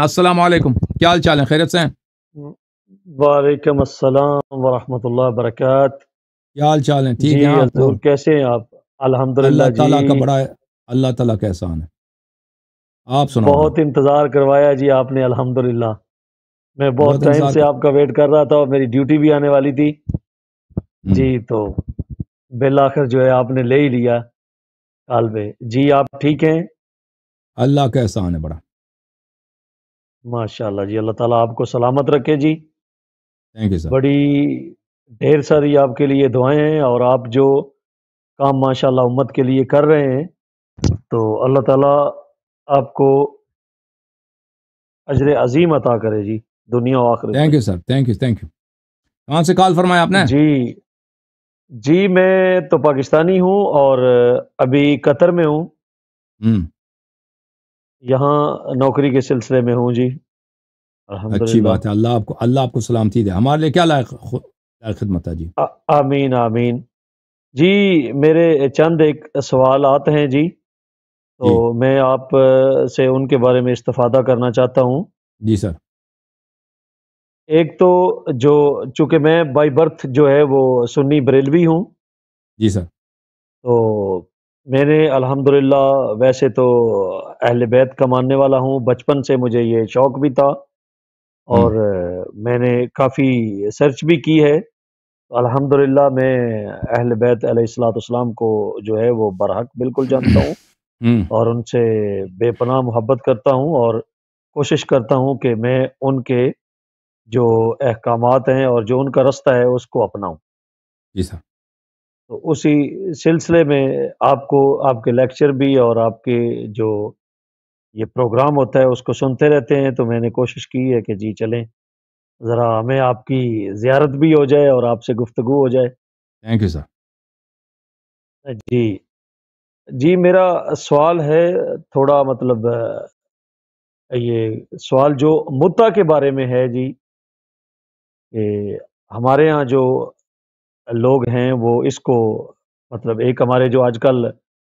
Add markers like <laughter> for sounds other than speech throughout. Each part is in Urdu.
السلام علیکم کیا حال چال ہیں خیرت سے ہیں وعلیکم السلام ورحمۃ اللہ وبرکات کیا حال چال ہیں ٹھیک جی، ہے حضور کیسے ہیں آپ الحمدللہ اللہ تعالیٰ کا جی۔ بڑا ہے اللہ تعالیٰ کا احسان ہے آپ سنا بہت انتظار کروایا جی آپ نے الحمدللہ میں بہت ٹائم سے آپ کا ویٹ کر رہا تھا اور میری ڈیوٹی بھی آنے والی تھی جی تو بالآخر جو ہے آپ نے لے ہی لیا کال پہ جی آپ ٹھیک ہیں اللہ کا احسان ہے بڑا ماشاء اللہ جی اللہ تعالیٰ آپ کو سلامت رکھے جی بڑی ڈھیر ساری آپ کے لیے دعائیں ہیں اور آپ جو کام ماشاء اللہ امت کے لیے کر رہے ہیں تو اللہ تعالیٰ آپ کو اجر عظیم عطا کرے جی دنیا و آخر thank you sir thank you thank you کہاں سے کال فرمایا آپ نے جی جی میں تو پاکستانی ہوں اور ابھی قطر میں ہوں یہاں نوکری کے سلسلے میں ہوں جی اچھی بات ہے اللہ آپ کو اللہ آپ کو سلامتی دے ہمارے لیے کیا لائق خدمت ہے جی جی آمین آمین جی، میرے چند ایک سوالات ہیں جی تو جی۔ میں آپ سے ان کے بارے میں استفادہ کرنا چاہتا ہوں جی سر ایک تو جو چونکہ میں بائی برتھ جو ہے وہ سنی بریلوی ہوں جی سر تو میں نے الحمدللہ ویسے تو اہل بیت کا ماننے والا ہوں بچپن سے مجھے یہ شوق بھی تھا اور میں نے کافی سرچ بھی کی ہے الحمدللہ میں اہل بیت علیہ السلاۃ اسلام کو جو ہے وہ برحق بالکل جانتا <coughs> ہوں اور ان سے بے پناہ محبت کرتا ہوں اور کوشش کرتا ہوں کہ میں ان کے جو احکامات ہیں اور جو ان کا رستہ ہے اس کو اپناؤں جی سر تو اسی سلسلے میں آپ کو آپ کے لیکچر بھی اور آپ کے جو یہ پروگرام ہوتا ہے اس کو سنتے رہتے ہیں تو میں نے کوشش کی ہے کہ جی چلیں ذرا ہمیں آپ کی زیارت بھی ہو جائے اور آپ سے گفتگو ہو جائے تھینک یو سر جی جی میرا سوال ہے تھوڑا مطلب یہ سوال جو مدعا کے بارے میں ہے جی کہ ہمارے ہاں جو لوگ ہیں وہ اس کو مطلب ایک ہمارے جو آج کل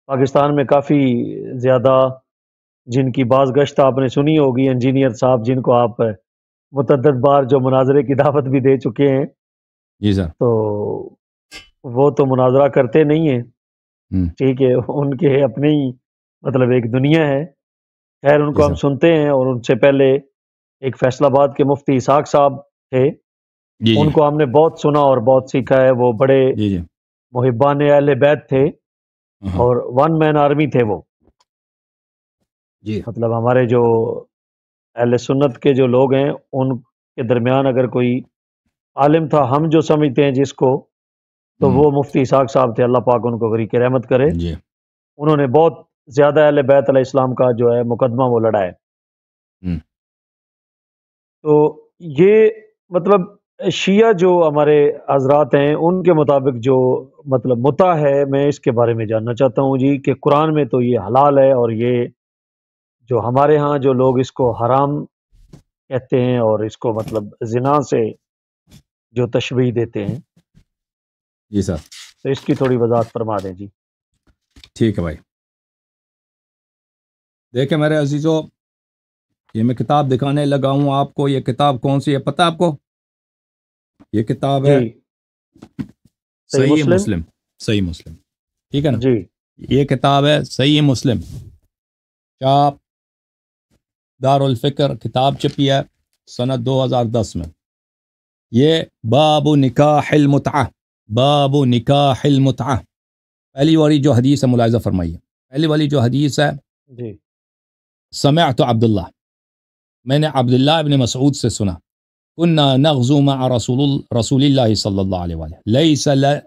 پاکستان میں کافی زیادہ جن کی بعض گشت آپ نے سنی ہوگی انجینئر صاحب جن کو آپ متعدد بار جو مناظرے کی دعوت بھی دے چکے ہیں جی سر تو وہ تو مناظرہ کرتے نہیں ہیں ٹھیک ہے ان کے اپنے ہی مطلب ایک دنیا ہے خیر ان کو جی ہم سنتے ہیں اور ان سے پہلے ایک فیصلہ آباد کے مفتی اساق صاحب تھے جی، جی۔ ان کو ہم نے بہت سنا اور بہت سیکھا ہے وہ بڑے جی، محبان اہل بیت تھے ہاں۔ اور ون مین آرمی تھے وہ جی مطلب ہمارے جو اہل سنت کے جو لوگ ہیں ان کے درمیان اگر کوئی عالم تھا ہم جو سمجھتے ہیں جس کو تو وہ مفتی اسحاق صاحب تھے اللہ پاک ان کو غریق رحمت کرے انہوں نے بہت زیادہ اہل بیت علیہ السلام کا جو ہے مقدمہ وہ لڑا ہے تو یہ مطلب شیعہ جو ہمارے حضرات ہیں ان کے مطابق جو مطلب متا ہے میں اس کے بارے میں جاننا چاہتا ہوں جی کہ قرآن میں تو یہ حلال ہے اور یہ جو ہمارے ہاں جو لوگ اس کو حرام کہتے ہیں اور اس کو مطلب زنا سے جو تشویح دیتے ہیں جی سر تو اس کی تھوڑی وضاحت فرما دیں جی ٹھیک ہے بھائی دیکھیں میرے عزیزو یہ میں کتاب دکھانے لگا ہوں آپ کو یہ کتاب کون سی ہے پتہ آپ کو یہ کتاب ہے جی۔ صحیح مسلم صحیح مسلم ٹھیک ہے نا جی۔ یہ کتاب ہے صحیح مسلم چاپ دارالفکر کتاب چھپی ہے سنت دو ہزار دس میں یہ باب نکاح ہل باب نکاح ہل پہلی والی جو حدیث ہے ملاحظہ فرمائیے پہلی والی جو حدیث ہے جی سمعت عبداللہ میں نے عبداللہ ابن مسعود سے سنا نغزو مع رسول رسول صلی اللہ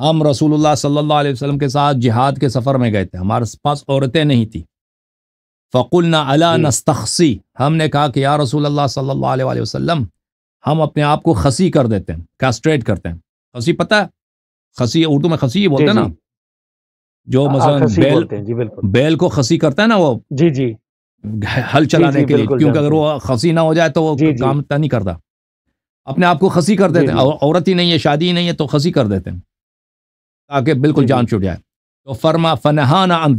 ہم رسول اللہ صلی اللہ علیہ وسلم کے ساتھ جہاد کے سفر میں گئے تھے ہمارے پاس عورتیں نہیں تھی علا جی. نستخصی ہم نے کہا کہ یا رسول اللہ صلی اللہ علیہ وسلم ہم اپنے آپ کو خسی کر دیتے ہیں کاسٹریٹ کرتے ہیں خسی پتہ ہے خسی اردو میں خسی جی، جی. بولتے ہیں نا جو مثلا بیل کو خسی کرتا ہے نا وہ جی جی ہل جی، چلانے جی، کے لیے کیونکہ جی، اگر وہ خسی نہ ہو جائے تو وہ کام تا نہیں کرتا اپنے آپ کو خسی کر دیتے ہیں عورت ہی نہیں ہے شادی ہی نہیں ہے تو خسی کر دیتے ہیں تاکہ بالکل جان چھٹ جائے تو فرما فنہانا ان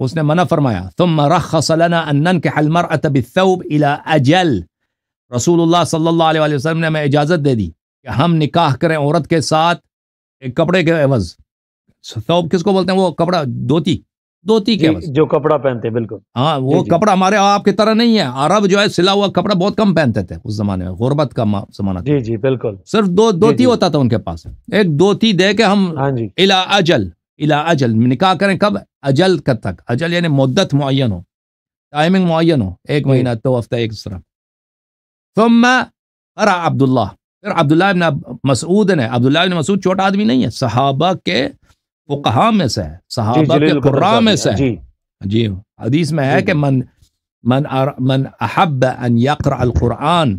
اس نے منع فرمایا ثم رخص لنا المرأة بالثوب الى اجل رسول اللہ صلی اللہ علیہ وسلم نے ہمیں اجازت دے دی کہ ہم نکاح کریں عورت کے ساتھ ایک کپڑے کے عوض ثوب کس کو بولتے ہیں وہ کپڑا دھوتی دھوتی جی، کے بس جو کپڑا پہنتے ہیں بالکل ہاں وہ جی، جی۔ کپڑا ہمارے آپ کی طرح نہیں ہے عرب جو ہے سلا ہوا کپڑا بہت کم پہنتے تھے اس زمانے میں غربت کا زمانہ جی جی بالکل صرف دو دھوتی ہوتا تھا ان کے پاس ایک دھوتی دے کے ہم ہاں الا اجل الا اجل نکاح کریں کب اجل کب تک اجل یعنی مدت معین ہو ٹائمنگ معین ہو ایک مہینہ دو ہفتہ ایک دوسرا ثم ارا عبداللہ پھر عبداللہ ابن مسعود نے عبداللہ ابن مسعود چھوٹا آدمی نہیں ہے صحابہ کے فقہا میں سے ہے جی، صحابہ جی۔, جی حدیث میں ہے جی، کہ من من من احب ان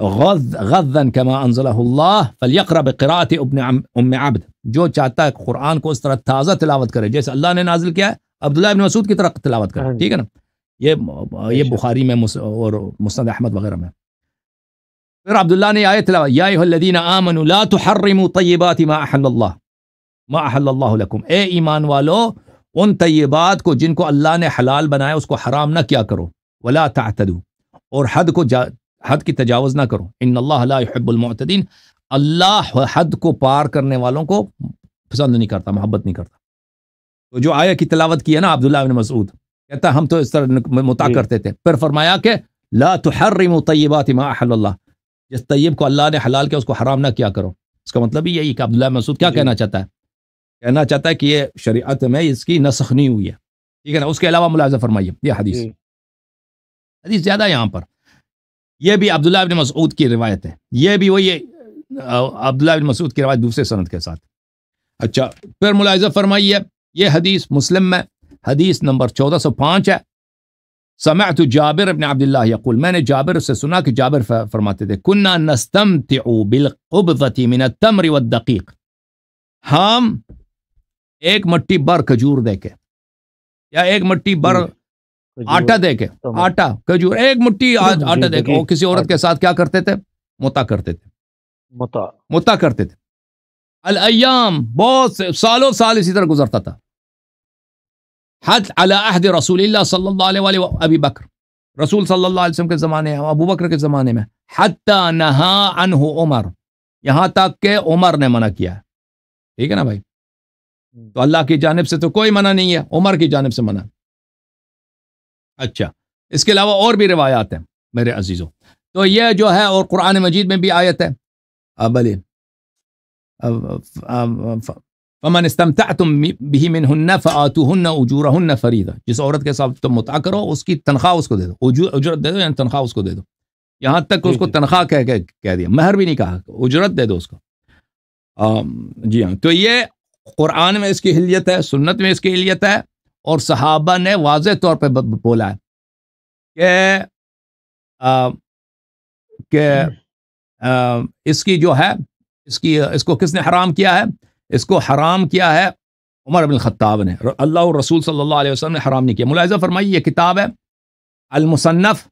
غض غضا كما انزله الله فليقرا بقراءه ابن ام عبد جو چاہتا ہے قرآن کو اس طرح تازہ تلاوت کرے جیسے اللہ نے نازل کیا ہے عبداللہ ابن مسعود کی طرح تلاوت کرے ہاں ٹھیک ہے نا یہ یہ بخاری میں اور مسند احمد وغیرہ میں پھر عبداللہ نے تلاوت یا الذین آمنوا لا تحرموا طیبات ما احل اللہ ماح اللہ اے ایمان والو ان طیبات کو جن کو اللہ نے حلال بنایا اس کو حرام نہ کیا کرو ولا تعتدو اور حد کو جا حد کی تجاوز نہ کرو ان اللہ لا یحب المعتدین اللہ حد کو پار کرنے والوں کو پسند نہیں کرتا محبت نہیں کرتا تو جو آیا کی تلاوت کی ہے نا عبداللہ بن مسعود کہتا ہم تو اس طرح متا جی۔ کرتے تھے پھر فرمایا کہ لا تحرم طیبات ما احل اللہ جس طیب کو اللہ نے حلال کیا اس کو حرام نہ کیا کرو اس کا مطلب یہی کہ عبداللہ مسعود کیا جی۔ کہنا چاہتا ہے کہنا چاہتا ہے کہ یہ شریعت میں اس کی نسخ نہیں ہوئی ہے ٹھیک ہے نا اس کے علاوہ ملاحظہ ملاحظہ فرمائیے فرمائیے یہ یہ یہ یہ حدیث حدیث جی۔ حدیث زیادہ یہاں پر بھی بھی عبداللہ عبداللہ ابن ابن مسعود مسعود کی کی روایت روایت ہے وہی دوسرے سند کے ساتھ اچھا پھر مسلم میں حدیث نمبر چودہ سو پانچ ہے سمعت جابر ابن عبداللہ یقول میں نے جابر سے سنا کہ جابر فرماتے تھے من التمر والدقیق ہم ایک مٹی بر کھجور دے کے یا ایک مٹی بر جی، آٹا دے کے آٹا کھجور ایک مٹی جی، جی، کسی عورت کے ساتھ کیا کرتے تھے متا کرتے تھے متا کرتے تھے بہت سالوں سال اسی طرح گزرتا تھا حد عہد رسول اللہ صلی اللہ علیہ ابی بکر رسول صلی اللہ علیہ وسلم کے زمانے ابو بکر کے زمانے میں نہا عنہ عمر نے منع کیا ٹھیک ہے نا بھائی تو اللہ کی جانب سے تو کوئی منع نہیں ہے عمر کی جانب سے منع اچھا اس کے علاوہ اور بھی روایات ہیں میرے عزیزوں تو یہ جو ہے اور قرآن مجید میں بھی آیت ہے فمن استمتعتم اجورهن فریدا جس عورت کے ساتھ تم متع کرو اس کی تنخواہ اس کو دے دو اجرت دے دو یعنی تنخواہ اس کو دے دو یہاں تک اس کو جی، جی۔ تنخواہ کہہ دیا مہر بھی نہیں کہا اجرت دے دو اس کو جی ہاں تو یہ قرآن میں اس کی حلیت ہے سنت میں اس کی حلیت ہے اور صحابہ نے واضح طور پہ بولا ہے کہ کہ اس کی جو ہے اس کی اس کو کس نے حرام کیا ہے اس کو حرام کیا ہے عمر خطاب نے اللہ رسول صلی اللہ علیہ وسلم نے حرام نہیں کیا ملاحظہ فرمائی یہ کتاب ہے المصنف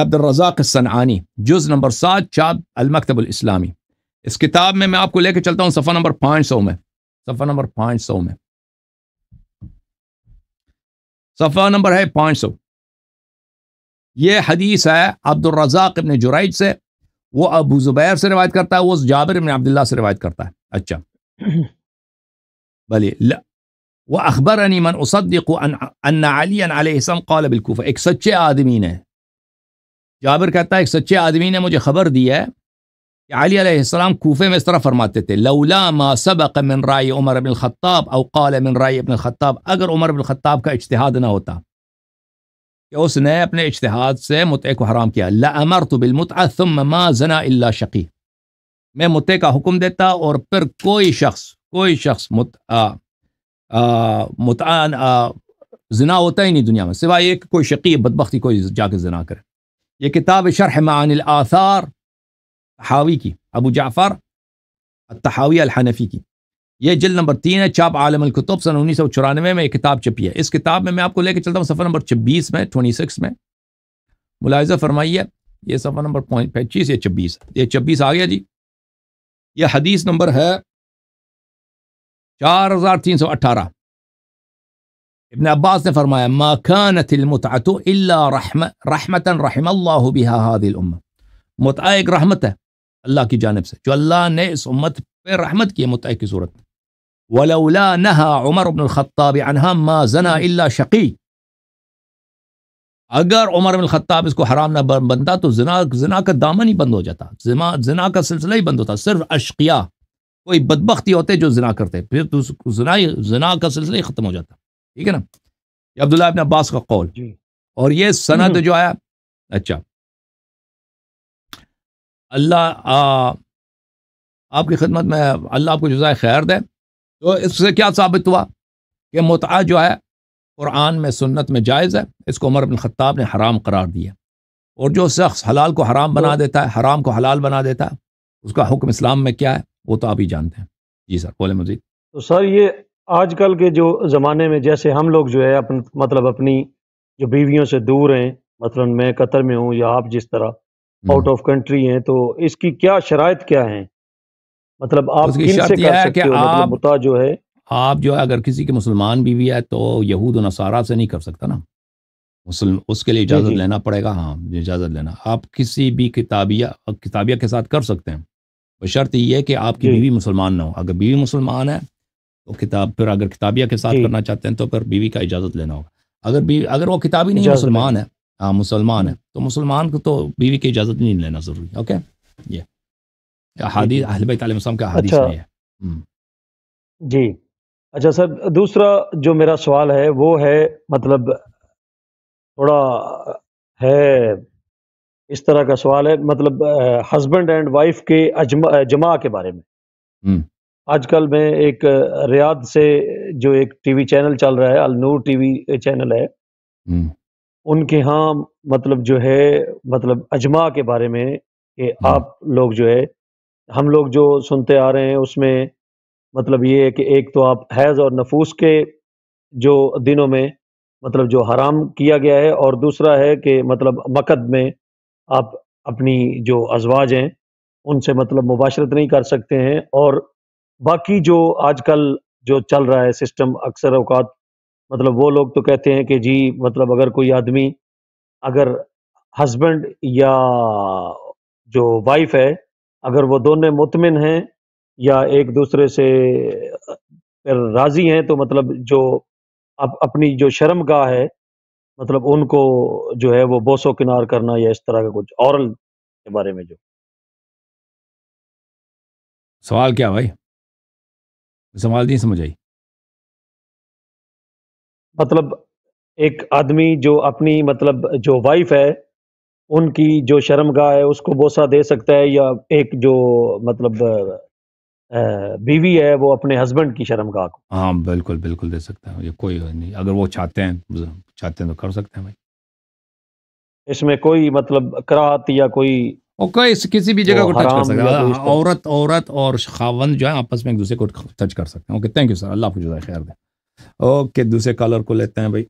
عبد الرزاق الصنعانی جز نمبر سات چاب المکتب الاسلامی اس کتاب میں میں آپ کو لے کے چلتا ہوں صفحہ نمبر پانچ سو میں صفحہ نمبر پانچ سو میں صفحہ نمبر ہے پانچ سو یہ حدیث ہے عبد الرزاق ابن جرائد سے وہ ابو زبیر سے روایت کرتا ہے وہ جابر ابن عبداللہ سے روایت کرتا ہے اچھا <clears throat> بھلے وہ اکبر عنی من بالکوفہ ایک سچے آدمی نے جابر کہتا ہے ایک سچے آدمی نے مجھے خبر دی ہے کہ علیہ السلام کوفے میں اس طرح فرماتے تھے لولا ما سبق من رائے عمر الخطاب او قال من رائے ابن الخطاب اگر عمر الخطاب کا اجتہاد نہ ہوتا کہ اس نے اپنے اجتہاد سے متعے کو حرام کیا لا امر تو ما زنا اللہ شقی میں متعے کا حکم دیتا اور پھر کوئی شخص کوئی شخص مت متعین زنا ہوتا ہی نہیں دنیا میں سوائے ایک کوئی شقی بدبختی کوئی جا کے زنا کرے یہ کتاب شرح معانی الاثار کی ابو جعفر التحاوی الحنفی کی یہ جلد نمبر تین ہے چاپ عالم الکتب سن انیس سو چورانوے میں کتاب چھپی ہے اس کتاب میں میں آپ کو لے کے چلتا ہوں صفحہ نمبر چھبیس میں ٹوئنٹی سکس میں ملاحظہ فرمائیے یہ صفحہ نمبر پینیس یا چھبیس یہ چھبیس آ گیا جی یہ حدیث نمبر ہے چار ہزار تین سو اٹھارہ ابن عباس نے فرمایا ما كانت المتعة الا رحمة رحمة رحم الله بها هذه الامه ایک رحمت ہے اللہ کی جانب سے جو اللہ نے اس امت پہ رحمت کی متحد کی صورت عمر ابن زنا اللہ شقی اگر عمر ابن الخطاب اس کو حرام نہ بنتا تو زنا زنا کا دامن ہی بند ہو جاتا زنا کا سلسلہ ہی بند ہوتا صرف اشقیا کوئی بدبختی ہوتے جو زنا کرتے پھر تو زنا زنا کا سلسلہ ہی ختم ہو جاتا ٹھیک ہے نا عبداللہ ابن عباس کا قول جی۔ اور یہ صنعت جو آیا اچھا اللہ آپ کی خدمت میں اللہ آپ کو جزائے خیر دے تو اس سے کیا ثابت ہوا کہ محع جو ہے قرآن میں سنت میں جائز ہے اس کو عمر بن خطاب نے حرام قرار دیا اور جو شخص حلال کو حرام بنا دیتا ہے حرام کو حلال بنا دیتا ہے اس کا حکم اسلام میں کیا ہے وہ تو آپ ہی جانتے ہیں جی سر بولے مزید تو سر یہ آج کل کے جو زمانے میں جیسے ہم لوگ جو ہے اپن مطلب اپنی جو بیویوں سے دور ہیں مثلا میں قطر میں ہوں یا آپ جس طرح آؤٹ آف کنٹری ہیں تو اس کی کیا کیا شرائط ہیں شرط آپ جو ہے آپ جو ہے اگر کسی کے مسلمان بیوی ہے تو یہود و نصارہ سے نہیں کر سکتا نا اس کے اجازت لینا پڑے گا ہاں اجازت لینا آپ کسی بھی کتابیہ کتابیہ کے ساتھ کر سکتے ہیں وہ شرط یہ ہے کہ آپ کی جی۔ بیوی مسلمان نہ ہو اگر بیوی مسلمان ہے تو کتاب پھر اگر کتابیہ کے ساتھ جی۔ کرنا چاہتے ہیں تو پھر بیوی کا اجازت لینا ہوگا اگر بیوی اگر وہ کتابی نہیں مسلمان ہے مسلمان ہے تو مسلمان کو تو بیوی کی اجازت نہیں لینا ضروری اوکے یہ احادیث جی۔ اہل بیت علیہ السلام کا احادیث نہیں اچھا۔ ہے جی اچھا سر دوسرا جو میرا سوال ہے وہ ہے مطلب تھوڑا ہے اس طرح کا سوال ہے مطلب ہسبینڈ اینڈ وائف کے جمع کے بارے میں آج کل میں ایک ریاض سے جو ایک ٹی وی چینل چل رہا ہے النور ٹی وی چینل ہے ان کے ہاں مطلب جو ہے مطلب اجماع کے بارے میں کہ ہاں۔ آپ لوگ جو ہے ہم لوگ جو سنتے آ رہے ہیں اس میں مطلب یہ ہے کہ ایک تو آپ حیض اور نفوس کے جو دنوں میں مطلب جو حرام کیا گیا ہے اور دوسرا ہے کہ مطلب مقد میں آپ اپنی جو ازواج ہیں ان سے مطلب مباشرت نہیں کر سکتے ہیں اور باقی جو آج کل جو چل رہا ہے سسٹم اکثر اوقات مطلب وہ لوگ تو کہتے ہیں کہ جی مطلب اگر کوئی آدمی اگر ہسبینڈ یا جو وائف ہے اگر وہ دونوں مطمئن ہیں یا ایک دوسرے سے راضی ہیں تو مطلب جو اب اپنی جو شرم گاہ ہے مطلب ان کو جو ہے وہ بوسو کنار کرنا یا اس طرح کا کچھ اورل کے بارے میں جو سوال کیا بھائی سوال نہیں سمجھ آئی مطلب ایک آدمی جو اپنی مطلب جو وائف ہے ان کی جو شرم گاہ ہے اس کو بوسا دے سکتا ہے یا ایک جو مطلب بیوی ہے وہ اپنے ہسبینڈ کی شرم گاہ کو ہاں بالکل بالکل دے ہے یہ کوئی نہیں اگر وہ چاہتے ہیں چاہتے ہیں تو کر سکتے ہیں اس میں کوئی مطلب کرات یا کوئی کسی بھی جگہ کو ٹچ کر سکتے ہیں عورت عورت اور خاون جو ہے آپس میں ایک دوسرے کو ٹچ کر سکتے ہیں اوکے تھینک یو سر اللہ خیر دیں اوکے دوسرے کالر کو لیتے ہیں بھائی